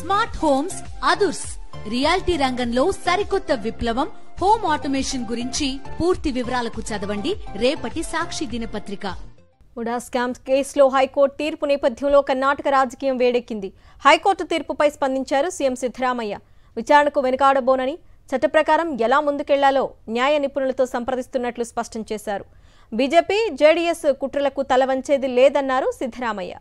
Smart homes అదుర్స్ reality రంగంలో సరికొత్త విప్లవం హోమ్ ఆటోమేషన్ గురించి పూర్తి వివరాలకు చదవండి రేపటి సాక్షి దినపత్రిక ఉడా స్కామ్స్ కేసులో హైకోర్టు తీర్పు నేపథ్యంలో కర్ణాటక రాజకీయం వేడెక్కింది హైకోర్టు తీర్పుపై స్పందించారు సీఎం సిద్ధరామయ్య విచారణకు వెనుకాడబోనని చట్ట ప్రకారం ఎలా ముందుకెళ్లాలో న్యాయ నిపుణులతో సంప్రదిస్తున్నట్లు స్పష్టం చేశారు బీజేపీ జేడీఎస్ కుట్రలకు తలవంచేది లేదన్నారు Siddaramaiah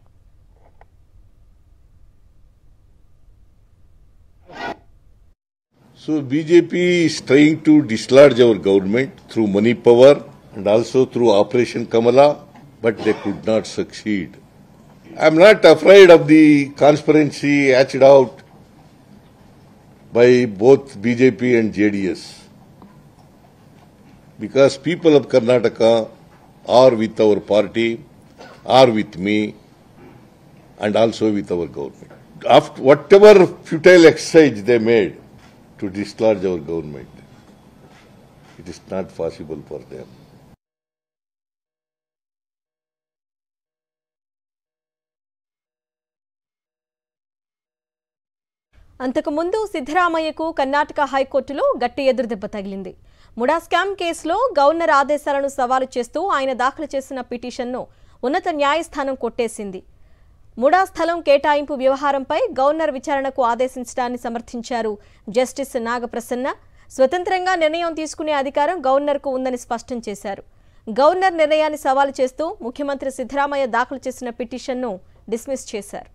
So BJP is trying to dislodge our government through money power and also through Operation Kamala, but they could not succeed. I'm not afraid of the conspiracy hatched out by both BJP and JDS because people of Karnataka are with our party, are with me, and also with our government. After whatever futile exercise they made, to dislodge our government. It is not possible for them. అంతకుముందు సిద్ధరామయ్యకు కర్ణాటక హైకోర్టులో గట్టి ఎదురుదెబ్బ తగిలింది MUDA scam కేసులో governor ఆదేశాలను సవాలు చేస్తూ ఆయన దాఖలు చేసిన పిటిషన్ను ఉన్నత న్యాయస్థానం కొట్టేసింది ముడా స్థలం కేటాయింపు వ్యవహారంపై గవర్నర్ విచారణకు ఆదేశించడాన్ని సమర్థించారు జస్టిస్ నాగప్రసన్న స్వతంత్రంగా నిర్ణయం తీసుకునే అధికారం గవర్నర్కు ఉందని స్పష్టం చేశారు గవర్నర్ నిర్ణయాన్ని సవాలు చేస్తూ ముఖ్యమంత్రి సిద్ధరామయ్య దాఖలు చేసిన పిటిషన్ను డిస్మిస్ చేశారు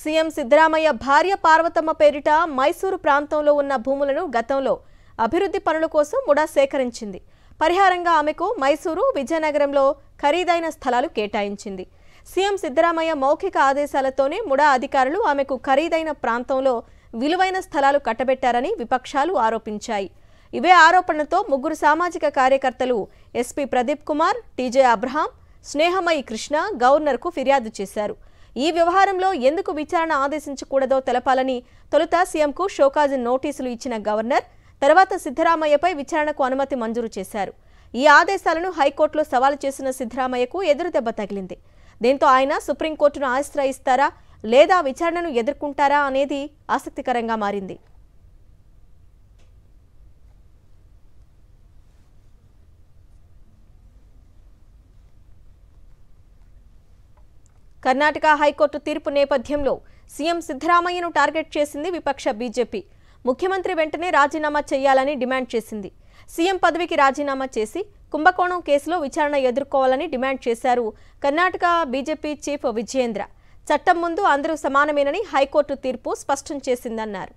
సీఎం సిద్దరామయ్య భార్య పార్వతమ్మ పేరిట మైసూరు ప్రాంతంలో ఉన్న భూములను గతంలో అభివృద్ధి పనుల కోసం ముడా సేకరించింది పరిహారంగా ఆమెకు మైసూరు విజయనగరంలో ఖరీదైన స్థలాలు కేటాయించింది సీఎం సిద్ధరామయ్య మౌఖిక ఆదేశాలతోనే ముడా అధికారులు ఆమెకు ఖరీదైన ప్రాంతంలో విలువైన స్థలాలు కట్టబెట్టారని విపక్షాలు ఆరోపించాయి ఇవే ఆరోపణలతో ముగ్గురు సామాజిక కార్యకర్తలు ఎస్పీ ప్రదీప్ కుమార్ టీజే అబ్రహాం స్నేహమయి కృష్ణ గవర్నర్కు ఫిర్యాదు చేశారు ఈ వ్యవహారంలో ఎందుకు విచారణ ఆదేశించకూడదో తెలపాలని తొలుత సీఎంకు షోకాజ్ నోటీసులు ఇచ్చిన గవర్నర్ తర్వాత సిద్ధరామయ్యపై విచారణకు అనుమతి మంజూరు చేశారు ఈ ఆదేశాలను హైకోర్టులో సవాలు చేసిన సిద్ధరామయ్యకు ఎదురుదెబ్బ తగిలింది దీంతో ఆయన సుప్రీంకోర్టును ఆశ్రయిస్తారా లేదా విచారణను ఎదుర్కొంటారా అనేది ఆసక్తికరంగా మారింది కర్ణాటక హైకోర్టు తీర్పు నేపథ్యంలో సీఎం సిద్ధరామయ్యను టార్గెట్ చేసింది విపక్ష బీజేపీ ముఖ్యమంత్రి వెంటనే రాజీనామా చేయాలని డిమాండ్ చేసింది సీఎం పదవికి రాజీనామా చేసి కుంభకోణం కేసులో విచారణ ఎదుర్కోవాలని డిమాండ్ చేశారు కర్ణాటక బీజేపీ చీఫ్ విజయేంద్ర చట్టం ముందు అందరూ సమానమేనని హైకోర్టు తీర్పు స్పష్టం చేసిందన్నారు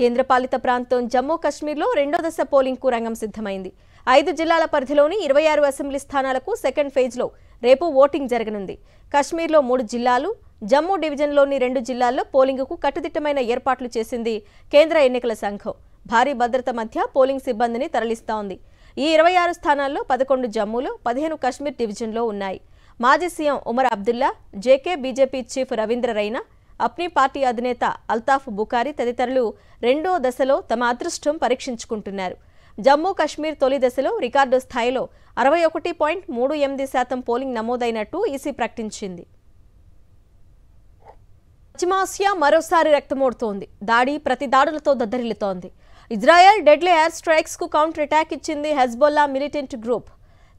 కేంద్రపాలిత ప్రాంతం జమ్మూ కశ్మీర్లో రెండో దశ పోలింగ్కు రంగం సిద్ధమైంది ఐదు జిల్లాల పరిధిలోని ఇరవై ఆరు అసెంబ్లీ స్థానాలకు సెకండ్ ఫేజ్లో రేపు ఓటింగ్ జరగనుంది కశ్మీర్లో మూడు జిల్లాలు జమ్మూ డివిజన్లోని రెండు జిల్లాల్లో పోలింగ్కు కట్టుదిట్టమైన ఏర్పాట్లు చేసింది కేంద్ర ఎన్నికల సంఘం భారీ భద్రత మధ్య పోలింగ్ సిబ్బందిని తరలిస్తోంది ఈ ఇరవై ఆరు స్థానాల్లో పదకొండు జమ్మూలో పదిహేను కశ్మీర్ డివిజన్లో ఉన్నాయి మాజీ CM Omar Abdullah JK BJP chief Ravindra Raina Apni Party అధినేత అల్తాఫ్ బుకారి తదితరులు రెండో దశలో తమ అదృష్టం పరీక్షించుకుంటున్నారు జమ్మూ కశ్మీర్ తొలి దశలో రికార్డు స్థాయిలో అరవై ఒకటి పాయింట్ మూడు ఎనిమిది శాతం పోలింగ్ నమోదైనట్టు ఈసీ ప్రకటించింది పశ్చిమాసియా మరోసారి రక్తమోడుతోంది దాడి ప్రతి దాడులతో దద్దరిల్లుతోంది ఇజ్రాయెల్ డెడ్లీ ఎయిర్ స్ట్రైక్స్కు కౌంటర్ అటాక్ ఇచ్చింది Hezbollah militant group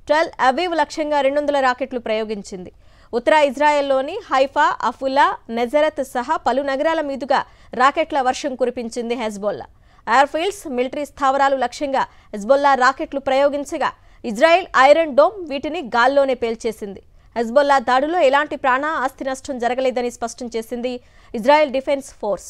Tel Aviv లక్ష్యంగా రెండు వందల రాకెట్లు ప్రయోగించింది ఉత్తర ఇజ్రాయెల్లోని హైఫా అఫులా నెజరత్ సహా పలు నగరాల మీదుగా రాకెట్ల వర్షం కురిపించింది హెజ్బోల్లా ఎయిర్ఫీల్డ్స్ మిలిటరీ స్థావరాలు లక్ష్యంగా హెజ్బోల్లా రాకెట్లు ప్రయోగించగా ఇజ్రాయెల్ ఐరన్ డోమ్ వీటిని గాల్లోనే పేల్చేసింది హెజ్బోల్లా దాడులో ఎలాంటి ప్రాణ ఆస్తి నష్టం జరగలేదని స్పష్టం చేసింది ఇజ్రాయెల్ డిఫెన్స్ ఫోర్స్